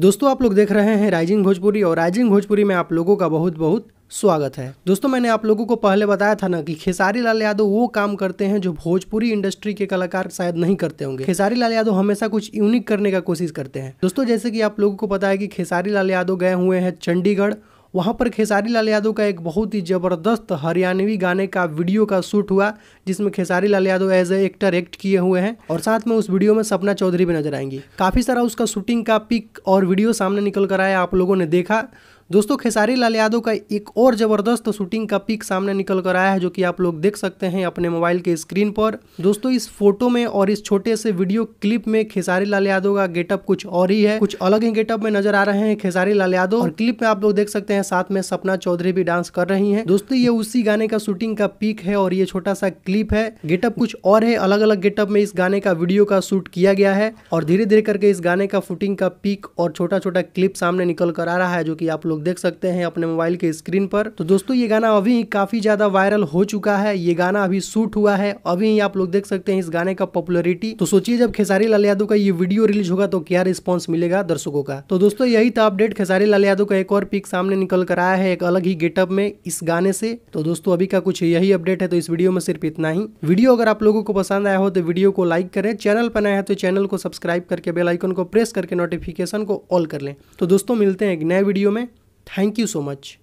दोस्तों आप लोग देख रहे हैं राइजिंग भोजपुरी और राइजिंग भोजपुरी में आप लोगों का बहुत बहुत स्वागत है दोस्तों मैंने आप लोगों को पहले बताया था ना कि खेसारी लाल यादव वो काम करते हैं जो भोजपुरी इंडस्ट्री के कलाकार शायद नहीं करते होंगे खेसारी लाल यादव हमेशा कुछ यूनिक करने का कोशिश करते हैं दोस्तों जैसे कि आप लोगों को पता है कि खेसारी लाल यादव गए हुए हैं चंडीगढ़ वहाँ पर खेसारी लाल यादव का एक बहुत ही ज़बरदस्त हरियाणवी गाने का वीडियो का शूट हुआ जिसमें Khesari Lal Yadav as a actor act किए हुए हैं और साथ में उस वीडियो में सपना चौधरी भी नजर आएंगी काफ़ी सारा उसका शूटिंग का पिक और वीडियो सामने निकल कर आया आप लोगों ने देखा दोस्तों खेसारी लाल यादव का एक और ज़बरदस्त शूटिंग का पिक सामने निकल कर आया है जो कि आप लोग देख सकते हैं अपने मोबाइल के स्क्रीन पर दोस्तों इस फोटो में और इस छोटे से वीडियो क्लिप में खेसारी लाल यादव का गेटअप कुछ और ही है कुछ अलग ही गेटअप में नजर आ रहे हैं खेसारी लाल यादव और क्लिप में आप लोग देख सकते हैं साथ में सपना चौधरी भी डांस कर रही है दोस्तों ये उसी गाने का शूटिंग का पिक है और ये छोटा सा क्लिप है गेटअप कुछ और है अलग अलग गेटअप में इस गाने का वीडियो का शूट किया गया है और धीरे धीरे करके इस गाने का शूटिंग का पिक और छोटा छोटा क्लिप सामने निकल कर आ रहा है जो की आप लोग लोग देख सकते हैं अपने मोबाइल के स्क्रीन पर तो दोस्तों ये गाना अभी काफी ज्यादा वायरल हो चुका है ये गाना अभी शूट हुआ है अभी आप लोग देख सकते हैं इस गाने का पॉपुलरिटी तो सोचिए जब खेसारी लाल यादव का ये वीडियो रिलीज होगा तो क्या रिस्पॉन्स मिलेगा दर्शकों का तो दोस्तों यही था अपडेट खेसारी लाल यादव का एक और पिक सामने निकल कर आया है एक अलग ही गेटअप में इस गाने से तो दोस्तों अभी का कुछ यही अपडेट है तो इस वीडियो में सिर्फ इतना ही वीडियो अगर आप लोगों को पसंद आया हो तो वीडियो को लाइक करें चैनल पर नया है तो चैनल को सब्सक्राइब करके बेल आइकन को प्रेस करके नोटिफिकेशन को ऑल कर लें तो दोस्तों मिलते हैं एक नए वीडियो में Thank you so much.